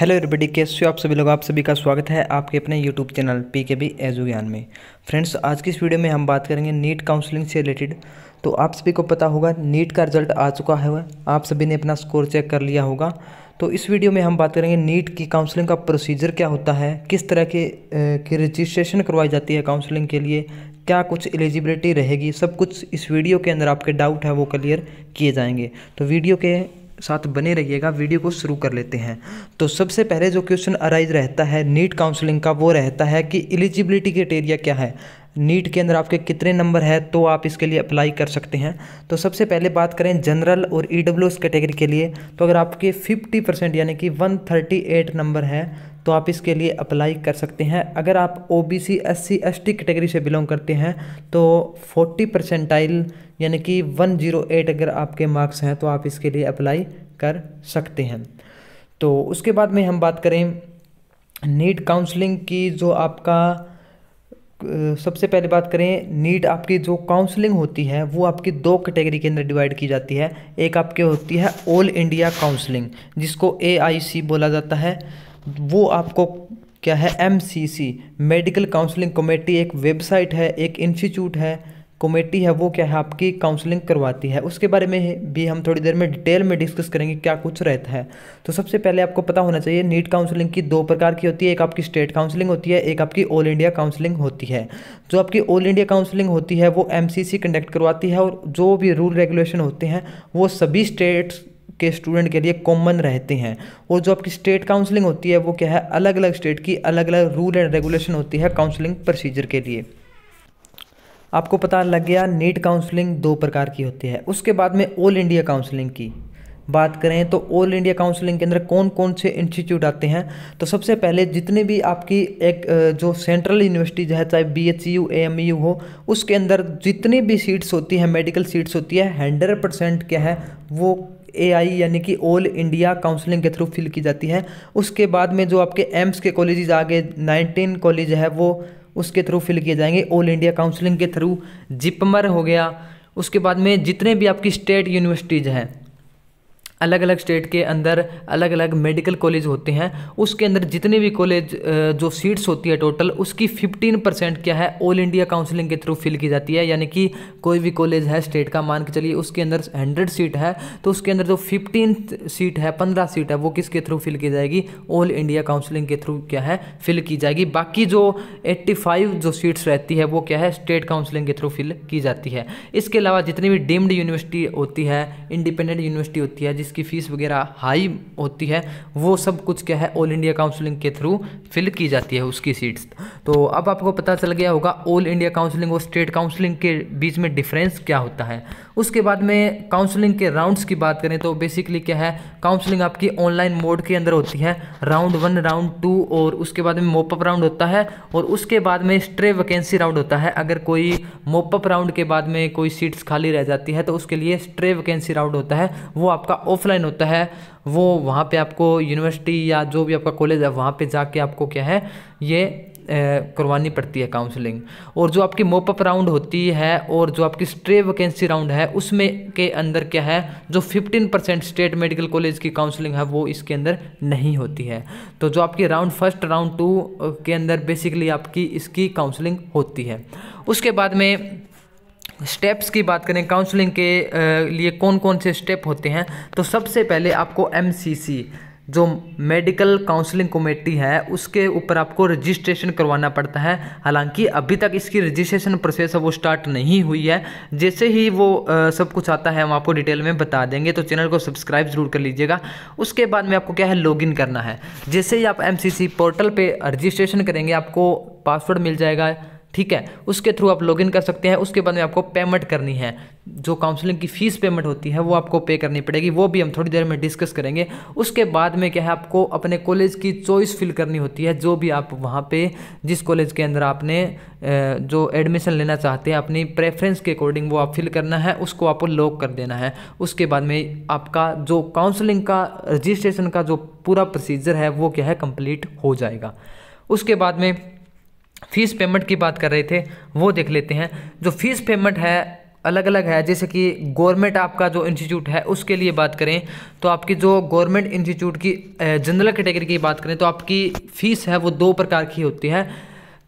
hello everybody कैसे हो आप सभी लोग आप सभी का स्वागत है आपके अपने YouTube channel P K B Edugyan में फ्रेंड्स आज की इस वीडियो में हम बात करेंगे नीट काउंसलिंग से रिलेटेड तो आप सभी को पता होगा नीट का रिजल्ट आ चुका है आप सभी ने अपना स्कोर चेक कर लिया होगा तो इस वीडियो में हम बात करेंगे नीट की काउंसलिंग का प्रोसीजर क्या होता है किस तरह के की रजिस्ट्रेशन करवाई जाती है काउंसलिंग के लिए क्या कुछ एलिजिबिलिटी रहेगी सब कुछ इस वीडियो के अंदर आपके डाउट है वो क्लियर किए जाएंगे तो वीडियो के साथ बने रहिएगा वीडियो को शुरू कर लेते हैं तो सबसे पहले जो क्वेश्चन अराइज रहता है नीट काउंसलिंग का वो रहता है कि एलिजिबिलिटी क्राइटेरिया क्या है नीट के अंदर आपके कितने नंबर है तो आप इसके लिए अप्लाई कर सकते हैं तो सबसे पहले बात करें जनरल और ई कैटेगरी के लिए तो अगर आपके 50 परसेंट यानी कि 138 नंबर है तो आप इसके लिए अप्लाई कर सकते हैं अगर आप O B C S C S T category से बिलोंग करते हैं तो फोर्टी परसेंटाइल यानी कि वन जीरो एट अगर आपके मार्क्स हैं तो आप इसके लिए अप्लाई कर सकते हैं तो उसके बाद में हम बात करें नीट काउंसलिंग की जो आपका सबसे पहले बात करें नीट आपकी जो काउंसलिंग होती है वो आपकी दो कैटेगरी के अंदर डिवाइड की जाती है एक आपके होती है ऑल इंडिया काउंसलिंग जिसको ए बोला जाता है वो आपको क्या है एम मेडिकल काउंसलिंग कमेटी एक वेबसाइट है एक इंस्टीट्यूट है कमेटी है वो क्या है आपकी काउंसलिंग करवाती है उसके बारे में भी हम थोड़ी देर में डिटेल में डिस्कस करेंगे क्या कुछ रहता है तो सबसे पहले आपको पता होना चाहिए नीट काउंसलिंग की दो प्रकार की होती है एक आपकी स्टेट काउंसलिंग होती है एक आपकी ऑल इंडिया काउंसलिंग होती है जो आपकी ऑल इंडिया काउंसलिंग होती है वो एम कंडक्ट करवाती है और जो भी रूल रेगुलेशन होते हैं वो सभी स्टेट्स के स्टूडेंट के लिए कॉमन रहते हैं और जो आपकी स्टेट काउंसलिंग होती है वो क्या है अलग अलग स्टेट की अलग अलग रूल एंड रेगुलेशन होती है काउंसलिंग प्रोसीजर के लिए आपको पता लग गया नीट काउंसलिंग दो प्रकार की होती है उसके बाद में ऑल इंडिया काउंसलिंग की बात करें तो ऑल इंडिया काउंसलिंग के अंदर कौन कौन से इंस्टीट्यूट आते हैं तो सबसे पहले जितने भी आपकी एक जो सेंट्रल यूनिवर्सिटी जो है चाहे B H U A M U हो उसके अंदर जितनी भी सीट्स होती हैं मेडिकल सीट्स होती है हंड्रेड परसेंट क्या है वो एआई यानी कि ऑल इंडिया काउंसलिंग के थ्रू फिल की जाती है उसके बाद में जो आपके एम्स के कॉलेजेस आगे नाइनटीन कॉलेज है वो उसके थ्रू फिल किए जाएंगे ऑल इंडिया काउंसलिंग के थ्रू जिपमर हो गया उसके बाद में जितने भी आपकी स्टेट यूनिवर्सिटीज़ हैं अलग अलग स्टेट के अंदर अलग अलग मेडिकल कॉलेज होते हैं उसके अंदर जितने भी कॉलेज जो सीट्स होती है टोटल उसकी फिफ्टीन परसेंट क्या है ऑल इंडिया काउंसिलिंग के थ्रू फिल की जाती है यानी कि कोई भी कॉलेज है स्टेट का मान के चलिए उसके अंदर हंड्रेड सीट है तो उसके अंदर जो फिफ्टीन सीट है पंद्रह सीट है वो किसके थ्रू फिल की जाएगी ऑल इंडिया काउंसिलिंग के थ्रू क्या है फिल की जाएगी बाकी जो एट्टी जो सीट्स रहती है वो क्या है स्टेट काउंसिलिंग के थ्रू फिल की जाती है इसके अलावा जितनी भी डीम्ड यूनिवर्सिटी होती है इंडिपेंडेंट यूनिवर्सिटी होती है जिस जिसकी फ़ीस वगैरह हाई होती है वो सब कुछ क्या है ऑल इंडिया काउंसलिंग के थ्रू फिल की जाती है उसकी सीट्स तो अब आपको पता चल गया होगा ऑल इंडिया काउंसलिंग और स्टेट काउंसलिंग के बीच में डिफरेंस क्या होता है उसके बाद में काउंसलिंग के राउंड्स की बात करें तो बेसिकली क्या है काउंसलिंग आपकी ऑनलाइन मोड के अंदर होती है राउंड वन राउंड टू और उसके बाद में मोपअप राउंड होता है और उसके बाद में स्ट्रे वैकेंसी राउंड होता है अगर कोई मोपअप राउंड के बाद में कोई सीट्स खाली रह जाती है तो उसके लिए स्ट्रे वैकेंसी राउंड होता है वो आपका ऑफलाइन होता है वो वहाँ पे आपको यूनिवर्सिटी या जो भी आपका कॉलेज है वहाँ पे जाके आपको क्या है ये करवानी पड़ती है काउंसलिंग और जो आपकी मोपअप राउंड होती है और जो आपकी स्ट्रे वैकेंसी राउंड है उसमें के अंदर क्या है जो 15 परसेंट स्टेट मेडिकल कॉलेज की काउंसलिंग है वो इसके अंदर नहीं होती है तो जो आपकी राउंड फर्स्ट राउंड टू के अंदर बेसिकली आपकी इसकी काउंसलिंग होती है उसके बाद में स्टेप्स की बात करें काउंसलिंग के लिए कौन कौन से स्टेप होते हैं तो सबसे पहले आपको एम जो मेडिकल काउंसलिंग कमेटी है उसके ऊपर आपको रजिस्ट्रेशन करवाना पड़ता है हालांकि अभी तक इसकी रजिस्ट्रेशन प्रोसेस है वो स्टार्ट नहीं हुई है जैसे ही वो आ, सब कुछ आता है हम आपको डिटेल में बता देंगे तो चैनल को सब्सक्राइब ज़रूर कर लीजिएगा उसके बाद में आपको क्या है लॉगिन करना है जैसे ही आप एम पोर्टल पर रजिस्ट्रेशन करेंगे आपको पासवर्ड मिल जाएगा ठीक है उसके थ्रू आप लॉगिन कर सकते हैं उसके बाद में आपको पेमेंट करनी है जो काउंसलिंग की फ़ीस पेमेंट होती है वो आपको पे करनी पड़ेगी वो भी हम थोड़ी देर में डिस्कस करेंगे उसके बाद में क्या है आपको अपने कॉलेज की चॉइस फिल करनी होती है जो भी आप वहाँ पे जिस कॉलेज के अंदर आपने जो एडमिशन लेना चाहते हैं अपनी प्रेफरेंस के अकॉर्डिंग वो आप फिल करना है उसको आपको लॉक कर देना है उसके बाद में आपका जो काउंसलिंग का रजिस्ट्रेशन का जो पूरा प्रोसीजर है वो क्या है कंप्लीट हो जाएगा उसके बाद में फीस पेमेंट की बात कर रहे थे वो देख लेते हैं जो फीस पेमेंट है अलग अलग है जैसे कि गवर्नमेंट आपका जो इंस्टीट्यूट है उसके लिए बात करें तो आपकी जो गवर्नमेंट इंस्टीट्यूट की जनरल कैटेगरी की बात करें तो आपकी फ़ीस है वो दो प्रकार की होती है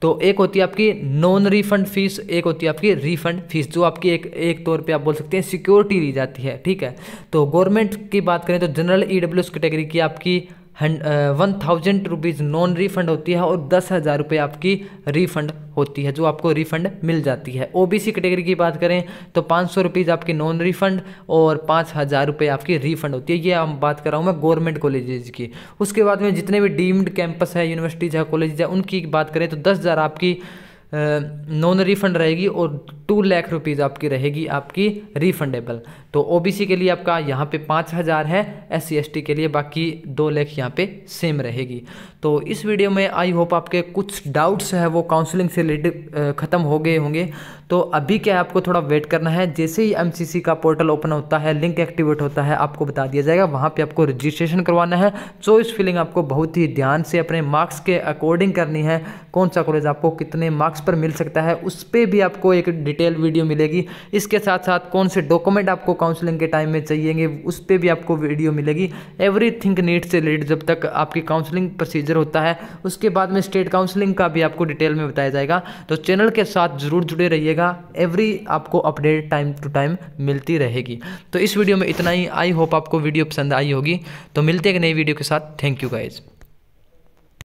तो एक होती है आपकी नॉन रिफंड फीस एक होती है आपकी रिफंड फीस जो आपकी एक एक तौर पे आप बोल सकते हैं सिक्योरिटी ली जाती है ठीक है तो गवर्नमेंट की बात करें तो जनरल ई कैटेगरी की आपकी one thousand rupees non refund होती है और दस हज़ार रुपये आपकी रिफंड होती है जो आपको रिफंड मिल जाती है ओबीसी कैटेगरी की बात करें तो पाँच सौ रुपीज़ आपकी नॉन रिफंड और पाँच हज़ार रुपये आपकी रिफंड होती है ये हम बात कर रहा हूँ मैं गवर्नमेंट कॉलेजेज की उसके बाद में जितने भी डीम्ड कैंपस है यूनिवर्सिटीज़ है कॉलेज है उनकी बात करें तो दस हज़ार आपकी नॉन रिफंड रहेगी और टू लाख रुपीज़ आपकी रहेगी आपकी रिफंडेबल तो ओबीसी के लिए आपका यहाँ पे पाँच हज़ार है एस सी के लिए बाकी दो लेख यहाँ पे सेम रहेगी तो इस वीडियो में आई होप आपके कुछ डाउट्स है वो काउंसलिंग से रिलेटेड ख़त्म हो गए होंगे तो अभी क्या आपको थोड़ा वेट करना है जैसे ही एम का पोर्टल ओपन होता है लिंक एक्टिवेट होता है आपको बता दिया जाएगा वहाँ पर आपको रजिस्ट्रेशन करवाना है चोइस फिलिंग आपको बहुत ही ध्यान से अपने मार्क्स के अकॉर्डिंग करनी है कौन सा कॉलेज आपको कितने मार्क्स पर मिल सकता है उस पर भी आपको एक डिटेल वीडियो मिलेगी इसके साथ साथ कौन से डॉक्यूमेंट आपको काउंसलिंग के टाइम में चाहिएंगे उस पर भी आपको वीडियो मिलेगी एवरी थिंग नीट से रिलेटेड जब तक आपकी काउंसलिंग प्रोसीजर होता है उसके बाद में स्टेट काउंसलिंग का भी आपको डिटेल में बताया जाएगा तो चैनल के साथ ज़रूर जुड़े रहिएगा एवरी आपको अपडेट टाइम टू टाइम मिलती रहेगी तो इस वीडियो में इतना ही आई होप आपको वीडियो पसंद आई होगी तो मिलते हैं नई वीडियो के साथ थैंक यू गाइज़